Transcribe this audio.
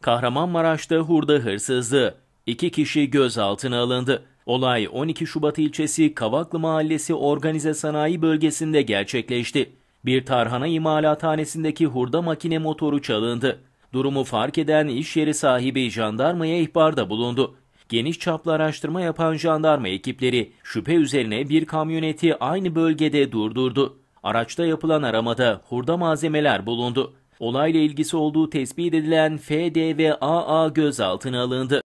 Kahramanmaraş'ta hurda hırsızlığı. İki kişi gözaltına alındı. Olay 12 Şubat ilçesi Kavaklı Mahallesi Organize Sanayi Bölgesi'nde gerçekleşti. Bir tarhana imalathanesindeki hurda makine motoru çalındı. Durumu fark eden iş yeri sahibi jandarmaya ihbarda bulundu. Geniş çaplı araştırma yapan jandarma ekipleri şüphe üzerine bir kamyoneti aynı bölgede durdurdu. Araçta yapılan aramada hurda malzemeler bulundu. Olayla ilgisi olduğu tespit edilen FD ve AA gözaltına alındı.